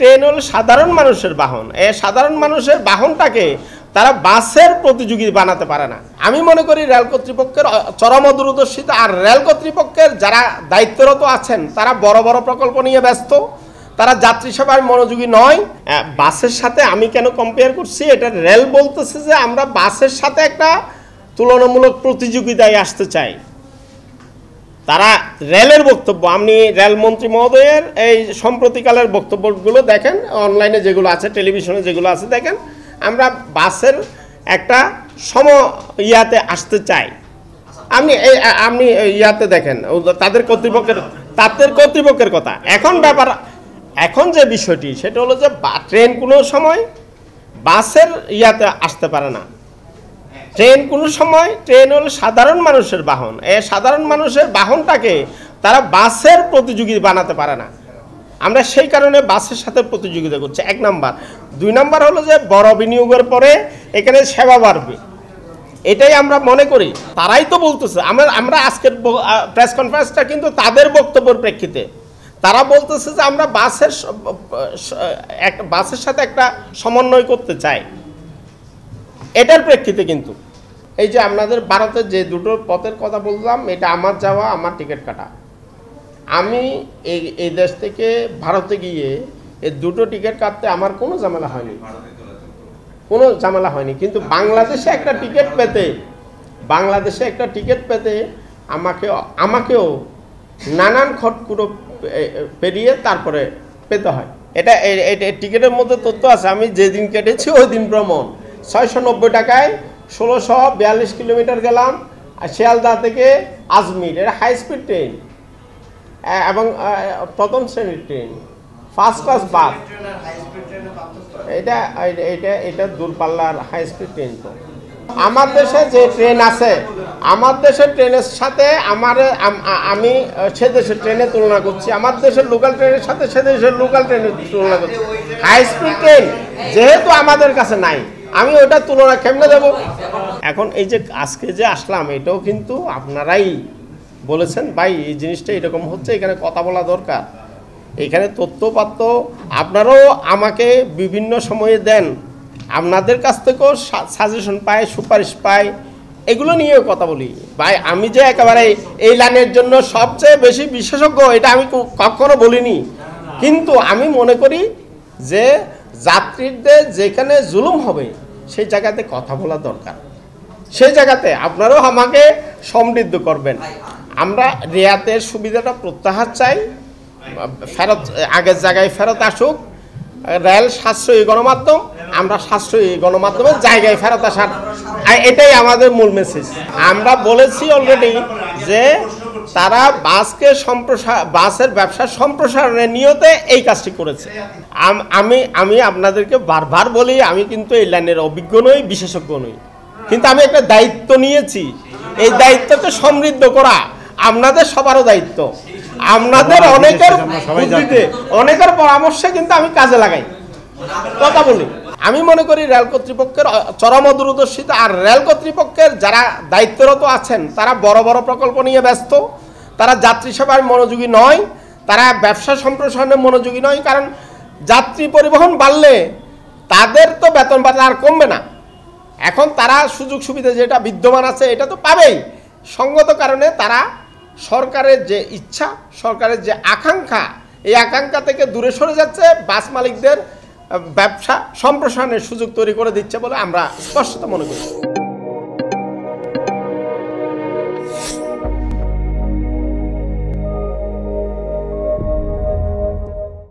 train হল সাধারণ মানুষের বাহন এ সাধারণ মানুষের বাহনটাকে তারা বাসের প্রতিযোগী বানাতে পারে না আমি মনে করি রেল কর্তৃপক্ষের চরম দূরদর্শিতা আর রেল কর্তৃপক্ষের যারা দায়িত্বরত আছেন তারা বড় বড় প্রকল্প নিয়ে ব্যস্ত তারা যাত্রী সেবার মনোযোগী নয় বাসের সাথে আমি কেন কম্পেয়ার করছি এটা রেল বলতেছে যে আমরা বাসের সাথে একটা তুলনামূলক প্রতিযোগিতায় আসতে চাই তারা রেলের বক্তব্য আপনি রেলমন্ত্রী মহোদয়ের এই সম্প্রতিকালের বক্তব্যগুলো দেখেন অনলাইনে যেগুলো আছে টেলিভিশনে যেগুলো আছে দেখেন আমরা বাসের একটা সম ইয়াতে আসতে চাই আপনি এই আপনি ইয়াতে দেখেন তাদের কর্তৃপক্ষের তাদের কর্তৃপক্ষের কথা এখন ব্যাপার এখন যে বিষয়টি সেটা হলো যে ট্রেন কোনো সময় বাসের ইয়াতে আসতে পারে না ট্রেন কোনো সময় ট্রেন হল সাধারণ মানুষের বাহন এ সাধারণ মানুষের বাহনটাকে তারা বাসের প্রতিযোগী বানাতে পারে না আমরা সেই কারণে বাসের সাথে প্রতিযোগিতা করছি এক নাম্বার দুই নাম্বার হলো যে বড় বিনিয়োগের পরে এখানে সেবা বাড়বে এটাই আমরা মনে করি তারাই তো বলতেছে আমরা আমরা আজকের প্রেস কনফারেন্সটা কিন্তু তাদের বক্তব্যের প্রেক্ষিতে তারা বলতেছে যে আমরা বাসের এক বাসের সাথে একটা সমন্বয় করতে চাই এটার প্রেক্ষিতে কিন্তু এই যে আপনাদের ভারতের যে দুটো পথের কথা বললাম এটা আমার যাওয়া আমার টিকিট কাটা আমি এই এই দেশ থেকে ভারতে গিয়ে এই দুটো টিকিট কাটতে আমার কোনো ঝামেলা হয়নি কোনো ঝামেলা হয়নি কিন্তু বাংলাদেশে একটা টিকিট পেতে বাংলাদেশে একটা টিকিট পেতে আমাকে আমাকেও নানান খটকুটো পেরিয়ে তারপরে পেতে হয় এটা টিকিটের মধ্যে তথ্য আছে আমি যেদিন কেটেছি ওই দিন ভ্রমণ ছয়শো টাকায় ষোলোশো বিয়াল্লিশ কিলোমিটার গেলাম শিয়ালদা থেকে আজমির এটা হাই স্পিড ট্রেন এবং প্রথম শ্রেণীর ট্রেন ফার্স্ট ক্লাস বাস এটা এটা এটা দূরপাল্লার হাই স্পিড ট্রেন তো আমার দেশে যে ট্রেন আছে আমার দেশের ট্রেনের সাথে আমার আমি সে দেশের ট্রেনে তুলনা করছি আমার দেশের লোকাল ট্রেনের সাথে সে দেশের লোকাল ট্রেনের তুলনা করছি হাই স্পিড ট্রেন যেহেতু আমাদের কাছে নাই আমি ওটা তুলনা কেমনে দেব এখন এই যে আজকে যে আসলাম এটাও কিন্তু আপনারাই বলেছেন ভাই এই জিনিসটা এরকম হচ্ছে এখানে কথা বলা দরকার এখানে তথ্যপাত্য আপনারাও আমাকে বিভিন্ন সময়ে দেন আপনাদের কাছ থেকেও সাজেশন পায় সুপারিশ পায় এগুলো নিয়েও কথা বলি ভাই আমি যে একেবারে এই লাইনের জন্য সবচেয়ে বেশি বিশেষজ্ঞ এটা আমি কখনো বলিনি কিন্তু আমি মনে করি যে যাত্রীদের যেখানে জুলুম হবে সেই জায়গাতে কথা বলা দরকার সেই জায়গাতে আপনারাও আমাকে সমৃদ্ধ করবেন আমরা রেয়াতের সুবিধাটা প্রত্যাহার চাই ফেরত আগের জায়গায় ফেরত আসুক রেল সাশ্রয়ী গণমাধ্যম আমরা সাশ্রয়ী গণমাধ্যমের জায়গায় ফেরত আসার এটাই আমাদের মূল মেসেজ আমরা বলেছি অলরেডি যে তারা বাসকে সম্প্রসার বাসের ব্যবসা সম্প্রসারণের নিয়তে এই কাজটি করেছে আমি আমি আপনাদেরকে বারবার বলি আমি কিন্তু এই লাইনের অভিজ্ঞ নই বিশেষজ্ঞ নই কিন্তু আমি একটা দায়িত্ব নিয়েছি এই দায়িত্বকে সমৃদ্ধ করা আপনাদের সবারও দায়িত্ব আপনাদের অনেকের অনেকের পরামর্শে কিন্তু আমি কাজে লাগাই কথা বলি আমি মনে করি রেল কর্তৃপক্ষের চরম দূরদর্শিতা আর রেল কর্তৃপক্ষের যারা দায়িত্বরত আছেন তারা বড় বড় প্রকল্প নিয়ে ব্যস্ত তারা যাত্রী সেবায় মনোযোগী নয় তারা ব্যবসা সম্প্রসারণে মনোযোগী নয় কারণ যাত্রী পরিবহন বাড়লে তাদের তো বেতন ভাতা আর কমবে না এখন তারা সুযোগ সুবিধা যেটা বিদ্যমান আছে এটা তো পাবেই সঙ্গত কারণে তারা সরকারের যে ইচ্ছা সরকারের যে আকাঙ্ক্ষা এই আকাঙ্ক্ষা থেকে দূরে সরে যাচ্ছে বাস মালিকদের ব্যবসা সম্প্রসারণের সুযোগ তৈরি করে দিচ্ছে বলে আমরা স্পষ্টত মনে করি